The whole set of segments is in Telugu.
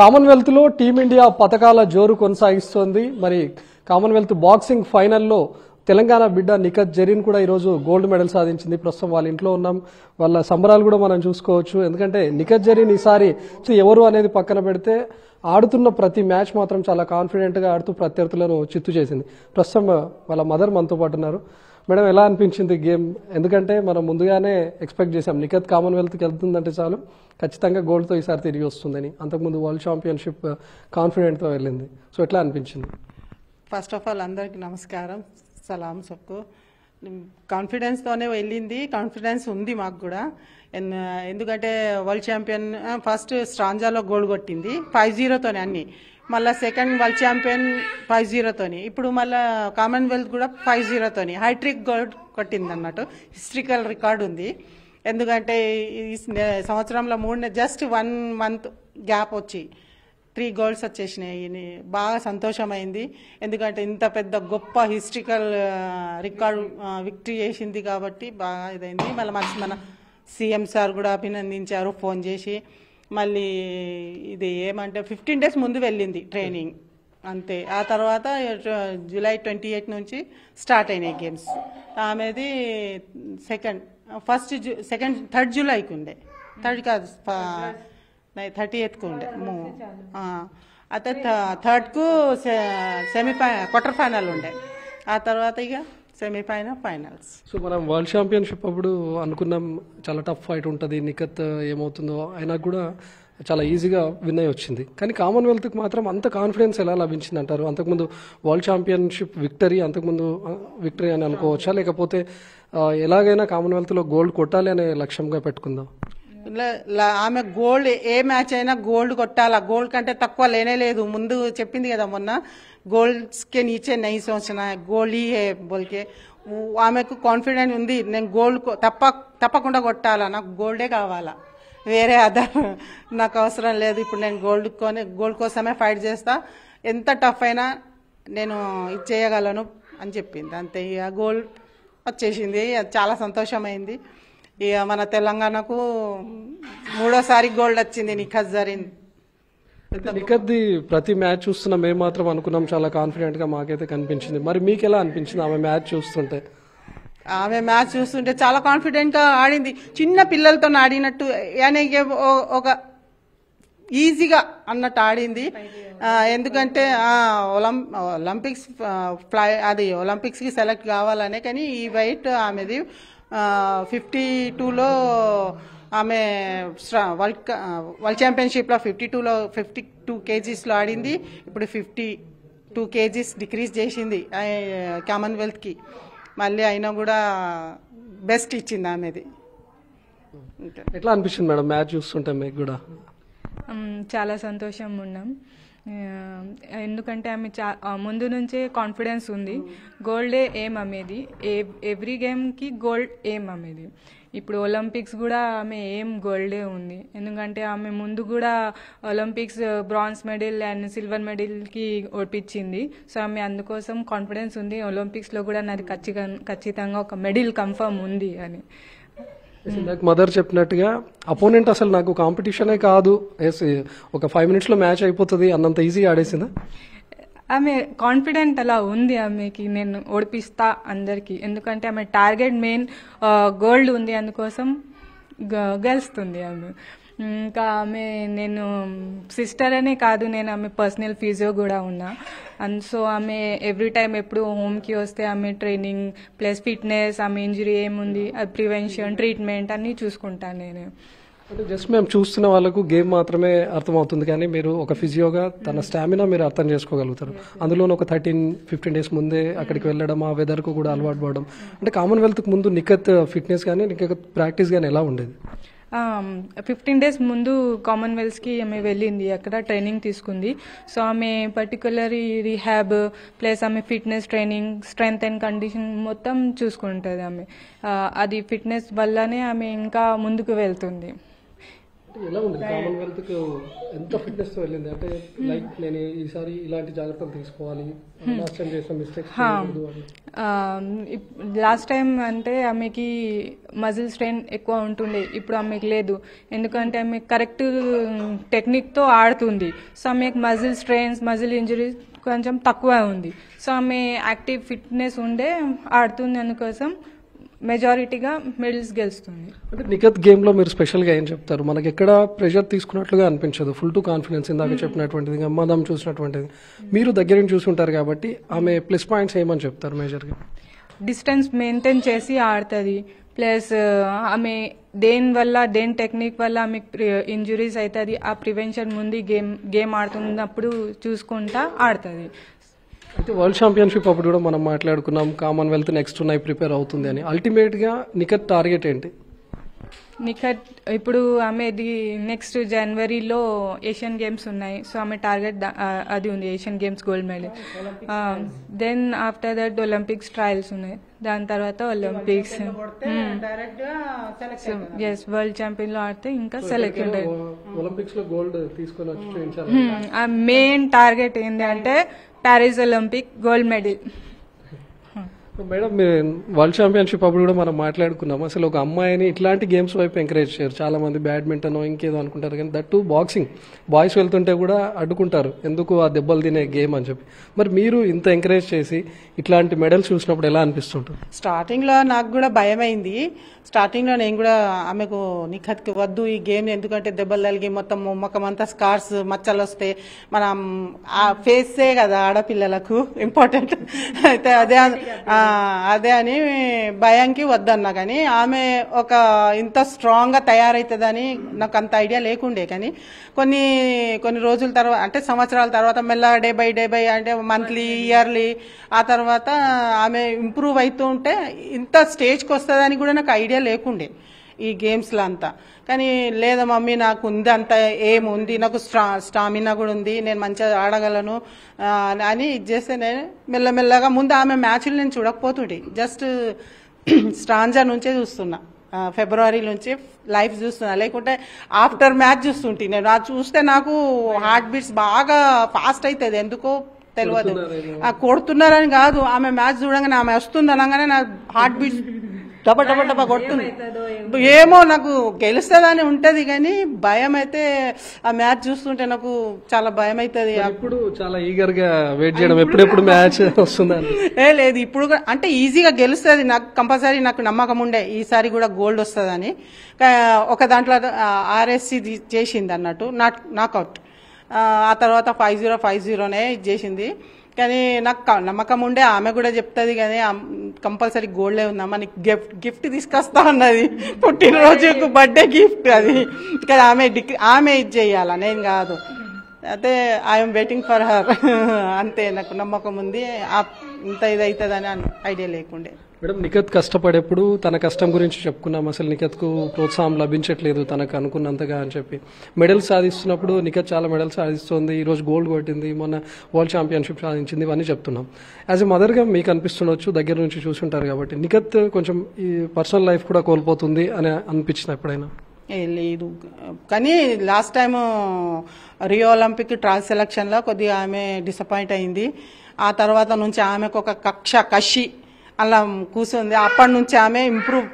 కామన్వెల్త్ లో టీమిండియా పథకాల జోరు కొనసాగిస్తోంది మరి కామన్వెల్త్ బాక్సింగ్ ఫైనల్లో తెలంగాణ బిడ్డ నిఖత్ జరీన్ కూడా ఈరోజు గోల్డ్ మెడల్ సాధించింది ప్రస్తుతం వాళ్ళ ఇంట్లో ఉన్నాం వాళ్ళ సంబరాలు కూడా మనం చూసుకోవచ్చు ఎందుకంటే నిఖత్ జరీన్ ఈసారి ఎవరు అనేది పక్కన పెడితే ఆడుతున్న ప్రతి మ్యాచ్ మాత్రం చాలా కాన్ఫిడెంట్గా ఆడుతూ ప్రత్యర్థులను చిత్తు చేసింది ప్రస్తుతం వాళ్ళ మదర్ మనతో పాటు ఉన్నారు మేడం ఎలా అనిపించింది గేమ్ ఎందుకంటే మనం ముందుగానే ఎక్స్పెక్ట్ చేసాం నిఖత్ కామన్వెల్త్కి వెళ్తుందంటే చాలు ఖచ్చితంగా గోల్డ్తో ఈసారి తిరిగి వస్తుందని అంతకుముందు వరల్డ్ ఛాంపియన్షిప్ కాన్ఫిడెంట్తో వెళ్ళింది సో ఎట్లా అనిపించింది ఫస్ట్ ఆఫ్ ఆల్ అందరికీ నమస్కారం సలాం సొక్కు కాన్ఫిడెన్స్తోనే వెళ్ళింది కాన్ఫిడెన్స్ ఉంది మాకు కూడా ఎందుకంటే వరల్డ్ ఛాంపియన్ ఫస్ట్ స్ట్రాంజాలో గోల్డ్ కొట్టింది ఫైవ్ జీరోతోనే అన్నీ మళ్ళీ సెకండ్ వరల్డ్ ఛాంపియన్ ఫైవ్ జీరోతోని ఇప్పుడు మళ్ళీ కామన్వెల్త్ కూడా ఫైవ్ జీరోతోని హైట్రిక్ గోల్డ్ కొట్టింది అన్నట్టు హిస్టరికల్ రికార్డు ఉంది ఎందుకంటే ఈ సంవత్సరంలో మూడు జస్ట్ వన్ మంత్ గ్యాప్ వచ్చి త్రీ గోల్స్ వచ్చేసినాయి బాగా సంతోషమైంది ఎందుకంటే ఇంత పెద్ద గొప్ప హిస్టరికల్ రికార్డు విక్టరీ చేసింది కాబట్టి బాగా ఇదైంది మళ్ళీ మంచి మన సీఎం సార్ కూడా అభినందించారు ఫోన్ చేసి మళ్ళీ ఇది ఏమంటే ఫిఫ్టీన్ డేస్ ముందు వెళ్ళింది ట్రైనింగ్ అంతే ఆ తర్వాత జూలై ట్వంటీ ఎయిట్ నుంచి స్టార్ట్ అయినాయి గేమ్స్ ఆమెది సెకండ్ ఫస్ట్ జూ సెకండ్ థర్డ్ జూలైకి ఉండే థర్డ్ కాదు థర్టీ ఎయిత్కు ఉండే అయితే థర్డ్కు సెమీఫై క్వార్టర్ ఫైనల్ ఉండే ఆ తర్వాత ఇక సెమీఫైనల్ ఫైనల్స్ సో మనం వరల్డ్ ఛాంపియన్షిప్ అప్పుడు అనుకున్నాం చాలా టఫ్ ఫైట్ ఉంటుంది నిఖత్ ఏమవుతుందో అయినా కూడా చాలా ఈజీగా విన్ అయి వచ్చింది కానీ కామన్వెల్త్కి మాత్రం అంత కాన్ఫిడెన్స్ ఎలా లభించింది అంటారు అంతకుముందు వరల్డ్ ఛాంపియన్షిప్ విక్టరీ అంతకుముందు విక్టరీ అని అనుకోవచ్చా లేకపోతే ఎలాగైనా కామన్వెల్త్లో గోల్డ్ కొట్టాలి అనే లక్ష్యంగా పెట్టుకుందాం ఆమె గోల్డ్ ఏ మ్యాచ్ అయినా గోల్డ్ కొట్టాలా గోల్డ్ కంటే తక్కువ లేనే లేదు ముందు చెప్పింది కదా మొన్న గోల్డ్ కే నీచే నై గోల్ గోలీ హే బోల్కే ఆమెకు కాన్ఫిడెంట్ ఉంది నేను గోల్డ్ తప్ప తప్పకుండా కొట్టాలా నాకు గోల్డే కావాలా వేరే అదర్ నాకు అవసరం లేదు ఇప్పుడు నేను గోల్డ్ కొని గోల్డ్ కోసమే ఫైట్ చేస్తా ఎంత టఫ్ అయినా నేను ఇది చేయగలను అని చెప్పింది అంతే ఇక గోల్డ్ వచ్చేసింది చాలా సంతోషమైంది ఇక మన తెలంగాణకు మూడోసారి గోల్డ్ వచ్చింది నిఖత్ జరీన్ నిఖద్ది ప్రతి మ్యాచ్ చూస్తున్న మేము మాత్రం అనుకున్నాం చాలా కాన్ఫిడెంట్ గా మాకైతే కనిపించింది మరి మీకు ఎలా అనిపించింది ఆమె మ్యాచ్ చూస్తుంటే ఆమె మ్యాచ్ చూస్తుంటే చాలా కాన్ఫిడెంట్ గా ఆడింది చిన్న పిల్లలతో ఆడినట్టు ఒక ఈజీగా అన్నట్టు ఆడింది ఎందుకంటే ఒలం ఒలింపిక్స్ ఫ్లై అది ఒలింపిక్స్కి సెలెక్ట్ కావాలనే కానీ ఈ వెయిట్ ఆమెది ఫిఫ్టీ టూలో ఆమె వరల్డ్ వరల్డ్ ఛాంపియన్షిప్లో ఫిఫ్టీ టూలో ఫిఫ్టీ టూ కేజీస్లో ఆడింది ఇప్పుడు ఫిఫ్టీ టూ కేజీస్ డిక్రీజ్ చేసింది కామన్వెల్త్కి మళ్ళీ అయినా కూడా బెస్ట్ ఇచ్చింది ఆమెది ఎట్లా అనిపించింది మేడం మ్యాచ్ చూస్తుంటే మీకు కూడా చాలా సంతోషం ఉన్నాం ఎందుకంటే ఆమె చా ముందు నుంచే కాన్ఫిడెన్స్ ఉంది గోల్డే ఏం అమ్మేది ఎవ్రీ గేమ్కి గోల్డ్ ఏం అమ్మేది ఇప్పుడు ఒలింపిక్స్ కూడా ఆమె ఏం గోల్డే ఉంది ఎందుకంటే ఆమె ముందు కూడా Olympics bronze medal and silver మెడల్కి ఓడిపించింది సో ఆమె అందుకోసం కాన్ఫిడెన్స్ ఉంది ఒలింపిక్స్లో కూడా నాది ఖచ్చితంగా ఖచ్చితంగా ఒక మెడల్ కన్ఫర్మ్ ఉంది అని నాకు మదర్ చెప్పినట్టుగా అపోనెంట్ అసలు నాకు కాంపిటీషనే కాదు ఒక ఫైవ్ మినిట్స్లో మ్యాచ్ అయిపోతుంది అన్నంత ఈజీగా ఆడేసిందా ఆమె కాన్ఫిడెంట్ అలా ఉంది ఆమెకి నేను ఓడిపిస్తా అందరికీ ఎందుకంటే ఆమె టార్గెట్ మెయిన్ గోల్డ్ ఉంది అందుకోసం గెలుస్తుంది ఆమె ఇంకా ఆమె నేను సిస్టర్ అనే కాదు నేను ఆమె పర్సనల్ ఫీజో కూడా ఉన్నా అండ్ సో ఆమె ఎవ్రీ టైం ఎప్పుడు హోమ్కి వస్తే ఆమె ట్రైనింగ్ ప్లస్ ఫిట్నెస్ ఆమె ఇంజరీ ఏముంది ప్రివెన్షన్ ట్రీట్మెంట్ అన్నీ చూసుకుంటాను నేను అంటే జస్ట్ మేము చూస్తున్న వాళ్ళకు గేమ్ మాత్రమే అర్థమవుతుంది కానీ మీరు ఒక ఫిజియోగా తన స్టామినా మీరు అర్థం చేసుకోగలుగుతారు అందులో ఒక థర్టీన్ ఫిఫ్టీన్ డేస్ ముందే అక్కడికి వెళ్ళడం ఆ వెదర్కు కూడా అలవాటు పడడం అంటే కామన్వెల్త్కి ముందు నిఖత్ ఫిట్నెస్ uh, కానీ నిఖత్ ప్రాక్టీస్ కానీ ఎలా ఉండేది ఫిఫ్టీన్ డేస్ ముందు కామన్వెల్త్స్కి ఆమె వెళ్ళింది అక్కడ ట్రైనింగ్ తీసుకుంది సో ఆమె పర్టికులర్ రీహాబ్ ప్లస్ ఆమె fitness training strength and condition మొత్తం చూసుకుంటుంది ఆమె అది ఫిట్నెస్ వల్లనే ఆమె ఇంకా ముందుకు వెళ్తుంది అంటే ఎలా ఉంది కామన్వెల్త్కి ఎంత ఫిట్నెస్ తో వెళ్ళింది అంటే లైక్ hmm. నేను ఈసారి ఇలాంటి జాగ్రత్తలు తీసుకోవాలి లాస్ట్ hmm. టైం చేసిన మిస్టేక్స్ లాస్ట్ టైం అంటే ఆమెకి మజిల్ స్ట్రెయిన్ ఎక్కువ ఉంటుండే ఇప్పుడు ఆమెకి లేదు ఎందుకంటే ఆమె కరెక్ట్ టెక్నిక్తో ఆడుతుంది సో ఆమెకు మజిల్ స్ట్రెయిన్స్ మజిల్ ఇంజరీస్ కొంచెం తక్కువ ఉంది సో ఆమె యాక్టివ్ ఫిట్నెస్ ఉండే ఆడుతుంది అందుకోసం మెజారిటీగా మెడల్స్ గెలుస్తుంది అంటే నిఖత్ గేమ్లో మీరు స్పెషల్గా ఏం చెప్తారు మనకి ఎక్కడ ప్రెషర్ తీసుకున్నట్లుగా అనిపించదు ఫుల్ టు కాన్ఫిడెన్స్ ఇందాక hmm. చెప్పినటువంటిది అమ్మదం చూసినటువంటిది మీరు దగ్గర చూసుకుంటారు కాబట్టి ఆమె ప్లస్ పాయింట్స్ ఏమని చెప్తారు గా డిస్టెన్స్ మెయింటైన్ చేసి ఆడుతుంది ప్లస్ uh, ఆమె దేని వల్ల దేని టెక్నిక్ వల్ల ఆమె ఇంజురీస్ అవుతుంది ఆ ప్రివెన్షన్ ముందు గేమ్ గేమ్ ఆడుతున్నప్పుడు చూసుకుంటా ఆడుతుంది అయితే వరల్డ్ ఛాంపియన్షిప్ అప్పుడు కూడా మనం మాట్లాడుకున్నాం కామన్వెల్త్ నెక్స్ట్ ఉన్నాయి ప్రిపేర్ అవుతుంది అని అల్టిమేట్గా నికట్ టార్గెట్ ఏంటి నిఖత్ ఇప్పుడు ఆమెది నెక్స్ట్ జనవరిలో ఏషియన్ గేమ్స్ ఉన్నాయి సో ఆమె టార్గెట్ అది ఉంది Asian games gold medal then after that Olympics trials ఉన్నాయి దాని తర్వాత ఒలింపిక్స్ ఎస్ వరల్డ్ ఛాంపియన్ లో ఆడితే ఇంకా సెలెక్ట్ ఉంటుంది మెయిన్ టార్గెట్ ఏంటి అంటే Paris Olympic gold medal madam మీరు వరల్డ్ ఛాంపియన్షిప్ అప్పుడు కూడా మనం మాట్లాడుకున్నాం అసలు ఒక అమ్మాయిని ఇట్లాంటి గేమ్స్ వైపు ఎంకరేజ్ చేయరు చాలా మంది బ్యాడ్మింటన్ ఇంకేదో అనుకుంటారు కానీ దట్టు బాక్సింగ్ బాయ్స్ వెళ్తుంటే కూడా అడ్డుకుంటారు ఎందుకు ఆ దెబ్బలు తినే గేమ్ అని చెప్పి మరి మీరు ఇంత ఎంకరేజ్ చేసి ఇట్లాంటి మెడల్స్ చూసినప్పుడు ఎలా అనిపిస్తుంటుంది స్టార్టింగ్లో నాకు కూడా భయం అయింది స్టార్టింగ్లో నేను కూడా ఆమెకు నిఖత్కి వద్దు ఈ గేమ్ ఎందుకంటే దెబ్బలు తలిగి మొత్తం ముఖం అంతా స్కార్స్ మచ్చలు వస్తే మనం ఆ ఫేసే కదా ఆడపిల్లలకు ఇంపార్టెంట్ అయితే అదే అదే అని భయంకి వద్దన్న కానీ ఆమె ఒక ఇంత స్ట్రాంగ్గా తయారవుతుందని నాకు అంత ఐడియా లేకుండే కానీ కొన్ని కొన్ని రోజుల తర్వాత అంటే సంవత్సరాల తర్వాత మెల్ల డే బై డే బై అంటే మంత్లీ ఇయర్లీ ఆ తర్వాత ఆమె ఇంప్రూవ్ అవుతూ ఉంటే ఇంత స్టేజ్కి వస్తుందని కూడా నాకు ఐడియా లేకుండే ఈ గేమ్స్లో అంతా కానీ లేదా మమ్మీ నాకు ఉంది అంత ఏముంది నాకు స్టా స్టామినా కూడా ఉంది నేను మంచిగా ఆడగలను అని ఇది చేస్తే నేను మెల్లమెల్లగా ముందు ఆమె మ్యాచ్లు నేను చూడకపోతుండే జస్ట్ స్ట్రాంజా నుంచే చూస్తున్నా ఫిబ్రవరి నుంచి లైఫ్ చూస్తున్నా లేకుంటే ఆఫ్టర్ మ్యాచ్ చూస్తుంటే నేను అది చూస్తే నాకు హార్ట్ బీట్స్ బాగా ఫాస్ట్ అవుతుంది ఎందుకో తెలియదు కొడుతున్నారని కాదు ఆమె మ్యాచ్ చూడగానే ఆమె వస్తుంది అనగానే నా హార్ట్ బీట్స్ టప టప టప ఏమో నాకు గెలుస్తుందని ఉంటది కానీ భయం అయితే ఆ మ్యాచ్ చూస్తుంటే నాకు చాలా భయం అవుతుంది అప్పుడు చాలా ఈగర్ గా వెయిట్ చేయడం ఎప్పుడెప్పుడు మ్యాచ్ వస్తుందని ఏ లేదు ఇప్పుడు అంటే ఈజీగా గెలుస్తుంది నాకు కంపల్సరీ నాకు నమ్మకం ఉండే ఈసారి కూడా గోల్డ్ వస్తుందని ఒక దాంట్లో ఆర్ఎస్సి చేసింది అన్నట్టు నాట్ నాకౌట్ ఆ తర్వాత ఫైవ్ జీరో ఫైవ్ జీరోనే ఇది చేసింది కానీ నాకు నమ్మకం ఉండే ఆమె కూడా చెప్తుంది కానీ కంపల్సరీ గోల్డే ఉందమ్మా నీకు గిఫ్ట్ గిఫ్ట్ తీసుకొస్తా ఉన్నది పుట్టినరోజుకు బర్త్డే గిఫ్ట్ అది కానీ ఆమె డిగ్రీ ఆమె ఇది చేయాలా నేను కాదు అయితే ఐఎమ్ వెయిటింగ్ ఫర్ హర్ అంతే నాకు నమ్మకం ఉంది ఇంత ఇది అని ఐడియా లేకుండే మేడం నిఖత్ కష్టపడేప్పుడు తన కష్టం గురించి చెప్పుకున్నాం అసలు నిఖత్కు ప్రోత్సాహం లభించట్లేదు తనకు అనుకున్నంతగా అని చెప్పి మెడల్ సాధిస్తున్నప్పుడు నిఖత్ చాలా మెడల్ సాధిస్తుంది ఈరోజు గోల్డ్ కొట్టింది మొన్న వరల్డ్ ఛాంపియన్షిప్ సాధించింది ఇవన్నీ చెప్తున్నాం యాజ్ ఎ మదర్గా మీకు అనిపిస్తుండొచ్చు దగ్గర నుంచి చూసుంటారు కాబట్టి నిఖత్ కొంచెం ఈ పర్సనల్ లైఫ్ కూడా కోల్పోతుంది అని అనిపించిన ఎప్పుడైనా లేదు కానీ last time Rio Olympic trial సెలక్షన్లో కొద్దిగా ఆమె డిసప్పాయింట్ అయింది ఆ తర్వాత నుంచి ఆమెకు ఒక కక్ష కషి అలా కూర్చుంది అప్పటి నుంచి ఆమె ఇంప్రూవ్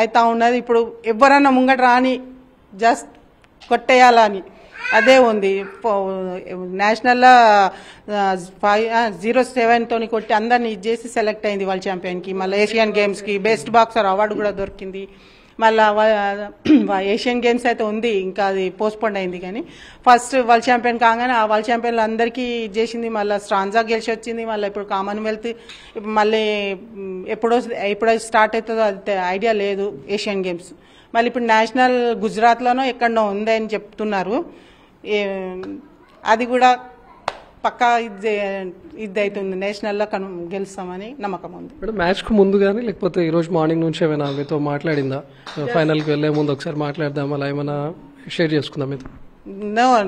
అవుతూ ఉన్నది ఇప్పుడు ఎవరన్నా ముంగట రాని జస్ట్ కొట్టేయాలని అదే ఉంది నేషనల్లో ఫైవ్ జీరో సెవెన్తో కొట్టి అందరిని ఇది చేసి సెలెక్ట్ అయింది వాళ్ళ ఛాంపియన్కి మళ్ళీ ఏషియన్ గేమ్స్కి బెస్ట్ బాక్సర్ అవార్డు కూడా దొరికింది మళ్ళీ ఏషియన్ గేమ్స్ అయితే ఉంది ఇంకా అది పోస్ట్పోండ్ అయింది కానీ ఫస్ట్ వరల్డ్ ఛాంపియన్ కాగానే ఆ వరల్డ్ ఛాంపియన్లు అందరికీ చేసింది మళ్ళీ స్ట్రాంజా గెలిచి వచ్చింది మళ్ళీ ఇప్పుడు కామన్వెల్త్ మళ్ళీ ఎప్పుడో ఎప్పుడో స్టార్ట్ అవుతుందో అది ఐడియా లేదు ఏషియన్ గేమ్స్ మళ్ళీ ఇప్పుడు నేషనల్ గుజరాత్లోనో ఎక్కడనో ఉంది అని చెప్తున్నారు అది కూడా పక్కా ఇది ఇది అవుతుంది నేషనల్లో కను గెలుస్తామని నమ్మకం ఉంది మేడం మ్యాచ్కు ముందు కానీ లేకపోతే ఈరోజు మార్నింగ్ నుంచి ఏమైనా మీతో మాట్లాడిందా ఫైనల్కి వెళ్ళే ముందు ఒకసారి మాట్లాడదాం అలా ఏమైనా షేర్ చేసుకుందాం మీతో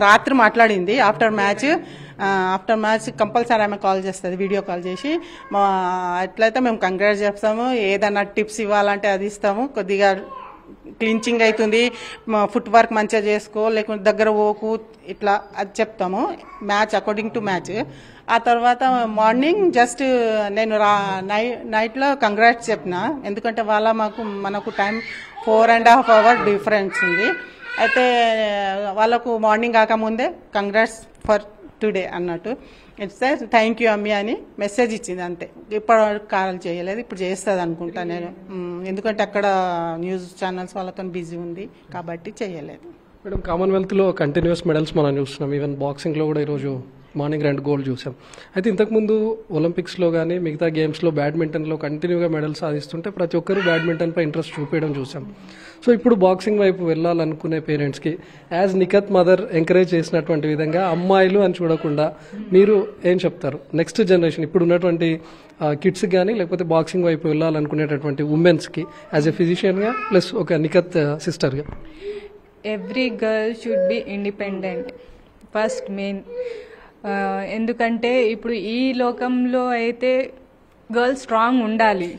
రాత్రి మాట్లాడింది after match after match compulsory ఆమె కాల్ చేస్తుంది వీడియో కాల్ చేసి మా ఎట్లయితే మేము కంగ్రాట్స్ చెప్తాము ఏదైనా టిప్స్ ఇవ్వాలంటే అది ఇస్తాము కొద్దిగా క్లించింగ్ అవుతుంది ఫుట్ వర్క్ మంచిగా చేసుకో లేకుంటే దగ్గర పోకు ఇట్లా అది చెప్తాము మ్యాచ్ అకార్డింగ్ టు మ్యాచ్ ఆ తర్వాత మార్నింగ్ జస్ట్ నేను రా నై నైట్లో కంగ్రాట్స్ చెప్పిన ఎందుకంటే వాళ్ళ మాకు మనకు time four and half hour difference ఉంది అయితే వాళ్ళకు మార్నింగ్ కాకముందే కంగ్రాట్స్ ఫర్ టుడే అన్నట్టు సార్ థ్యాంక్ యూ అమ్మి అని మెసేజ్ ఇచ్చింది అంతే ఇప్పటి వరకు కాల్ చేయలేదు ఇప్పుడు చేస్తుంది అనుకుంటా నేను ఎందుకంటే అక్కడ న్యూస్ ఛానల్స్ వాళ్ళతో బిజీ ఉంది కాబట్టి చేయలేదు మేడం కామన్వెల్త్లో కంటిన్యూస్ మెడల్స్ మనం చూస్తున్నాం ఈవెన్ బాక్సింగ్లో కూడా ఈరోజు మార్నింగ్ రెండు గోల్డ్ చూసాం అయితే ఇంతకుముందు ఒలింపిక్స్లో కానీ మిగతా గేమ్స్లో బ్యాడ్మింటన్లో కంటిన్యూగా మెడల్ సాధిస్తుంటే ప్రతి ఒక్కరు బ్యాడ్మింటన్పై ఇంట్రెస్ట్ చూపించడం చూసాం సో ఇప్పుడు బాక్సింగ్ వైపు వెళ్ళాలనుకునే పేరెంట్స్కి యాజ్ నిఖత్ మదర్ ఎంకరేజ్ చేసినటువంటి విధంగా అమ్మాయిలు అని చూడకుండా మీరు ఏం చెప్తారు నెక్స్ట్ జనరేషన్ ఇప్పుడు ఉన్నటువంటి కిడ్స్ కానీ లేకపోతే బాక్సింగ్ వైపు వెళ్ళాలనుకునేటటువంటి ఉమెన్స్కి యాజ్ ఎ ఫిజిషియన్గా ప్లస్ ఒక నిఖత్ సిస్టర్గా every girl should be independent first main ఎందుకంటే ఇప్పుడు ఈ లోకంలో అయితే గర్ల్స్ స్ట్రాంగ్ ఉండాలి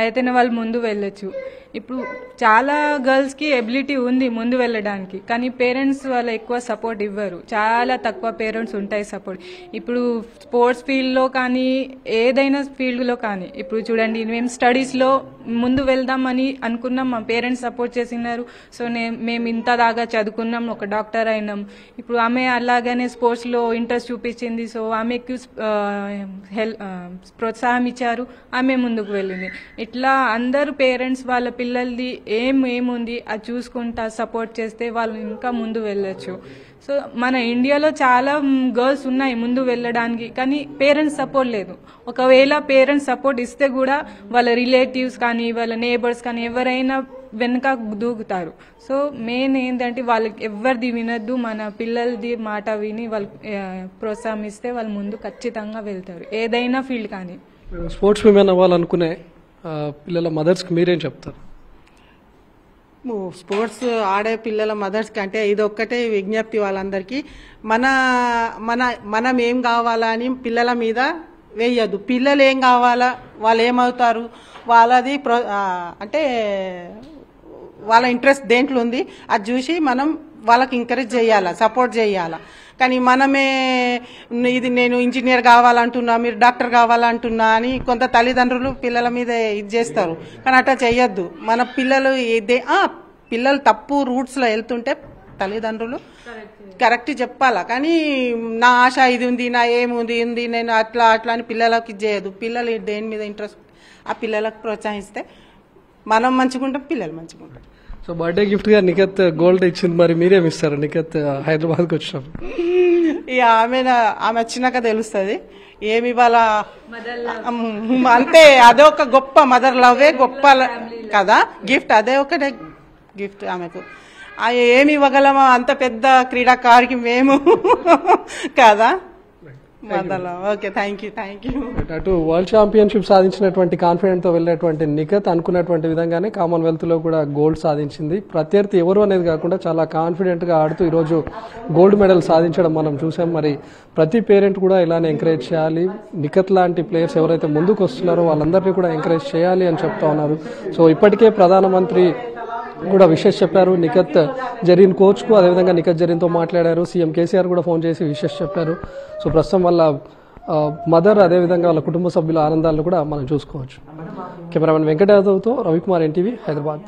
అయితేనే వాళ్ళు ముందు వెళ్ళొచ్చు ఇప్పుడు చాలా గర్ల్స్కి ఎబిలిటీ ఉంది ముందు వెళ్ళడానికి కానీ పేరెంట్స్ వాళ్ళు ఎక్కువ సపోర్ట్ ఇవ్వరు చాలా తక్కువ పేరెంట్స్ ఉంటాయి సపోర్ట్ ఇప్పుడు స్పోర్ట్స్ ఫీల్డ్లో కానీ ఏదైనా ఫీల్డ్లో కానీ ఇప్పుడు చూడండి మేము స్టడీస్లో ముందు వెళ్దామని అనుకున్నాం మా పేరెంట్స్ సపోర్ట్ చేసినారు సో నేను మేము ఇంత దాకా చదువుకున్నాం ఒక డాక్టర్ అయినాం ఇప్పుడు ఆమె అలాగనే స్పోర్ట్స్లో ఇంట్రెస్ట్ చూపించింది సో ఆమెకు హెల్ ప్రోత్సాహం ఇచ్చారు ఆమె ముందుకు వెళ్ళింది ఇట్లా అందరు పేరెంట్స్ వాళ్ళ పిల్లలది ఏం ఏముంది అది చూసుకుంటా సపోర్ట్ చేస్తే వాళ్ళు ఇంకా ముందు వెళ్ళొచ్చు సో మన ఇండియాలో చాలా గర్ల్స్ ఉన్నాయి ముందు వెళ్ళడానికి కానీ పేరెంట్స్ సపోర్ట్ లేదు ఒకవేళ పేరెంట్స్ సపోర్ట్ ఇస్తే కూడా వాళ్ళ రిలేటివ్స్ కానీ వాళ్ళ నేబర్స్ కానీ ఎవరైనా వెనుక దూకుతారు సో మెయిన్ ఏంటంటే వాళ్ళకి ఎవరిది వినద్దు మన పిల్లలది మాట విని వాళ్ళు ప్రోత్సాహిస్తే వాళ్ళు ముందు ఖచ్చితంగా వెళ్తారు ఏదైనా ఫీల్డ్ కానీ స్పోర్ట్స్ ఉమెన్ అవ్వాలనుకునే పిల్లల మదర్స్కి మీరేం చెప్తారు స్పోర్ట్స్ ఆడే పిల్లల మదర్స్కి అంటే ఇది ఒక్కటే విజ్ఞప్తి వాళ్ళందరికీ మన మన మనం ఏం కావాలా అని పిల్లల మీద వేయద్దు పిల్లలు ఏం కావాలా వాళ్ళు ఏమవుతారు వాళ్ళది అంటే వాళ్ళ ఇంట్రెస్ట్ దేంట్లో ఉంది అది చూసి మనం వాళ్ళకి ఎంకరేజ్ చేయాలా సపోర్ట్ చేయాలా కానీ మనమే ఇది నేను ఇంజనీర్ కావాలంటున్నా మీరు డాక్టర్ కావాలంటున్నా అని కొంత తల్లిదండ్రులు పిల్లల మీద ఇది చేస్తారు కానీ అట్లా చేయొద్దు మన పిల్లలు ఇదే పిల్లలు తప్పు రూట్స్లో వెళ్తుంటే తల్లిదండ్రులు కరెక్ట్ చెప్పాలా కానీ నా ఆశ ఇది ఉంది నా ఏముంది ఉంది నేను అట్లా అట్లా అని పిల్లలకు చేయదు పిల్లలు దేని మీద ఇంట్రెస్ట్ ఆ పిల్లలకు ప్రోత్సహిస్తే మనం మంచిగా ఉంటాం పిల్లలు మంచిగా ఉంటాం సో బర్త్డే గిఫ్ట్ గా నిఖత్ గోల్డ్ ఇచ్చింది మరి మీరేమి ఇస్తారు నిఖత్ హైదరాబాద్ కు వచ్చినప్పుడు ఇక ఆమె ఆమె వచ్చినాక తెలుస్తుంది ఏమి ఇవాళ అంతే అదే ఒక గొప్ప మదర్ లవ్ గొప్ప కదా గిఫ్ట్ అదే ఒకటే గిఫ్ట్ ఆమెకు ఏమి ఇవ్వగలమా అంత పెద్ద క్రీడాకారికి మేము కదా okay thank you thank you అటు వరల్డ్ ఛాంపియన్షిప్ సాధించినటువంటి కాన్ఫిడెంట్ తో వెళ్ళినటువంటి నిఖత్ అనుకున్నటువంటి విధంగానే కామన్వెల్త్ లో కూడా గోల్డ్ సాధించింది ప్రత్యర్థి ఎవరు అనేది కాకుండా చాలా కాన్ఫిడెంట్ గా ఆడుతూ ఈరోజు గోల్డ్ మెడల్ సాధించడం మనం చూసాం మరి ప్రతి పేరెంట్ కూడా ఇలానే ఎంకరేజ్ చేయాలి నిఖత్ లాంటి ప్లేయర్స్ ఎవరైతే ముందుకు వస్తున్నారో వాళ్ళందరినీ కూడా ఎంకరేజ్ చేయాలి అని చెప్తా ఉన్నారు సో ఇప్పటికే ప్రధానమంత్రి కూడా విశేష్ చెప్పారు నిఖత్ జరీన్ కోచ్కు అదేవిధంగా నిఖత్ జరీన్తో మాట్లాడారు సీఎం కేసీఆర్ కూడా ఫోన్ చేసి విశేష్ చెప్పారు సో ప్రస్తుతం వాళ్ళ మదర్ అదేవిధంగా వాళ్ళ కుటుంబ సభ్యుల ఆనందాలను కూడా మనం చూసుకోవచ్చు కెమెరామెన్ వెంకటాచలతో రవికుమార్ ఎన్టీవీ హైదరాబాద్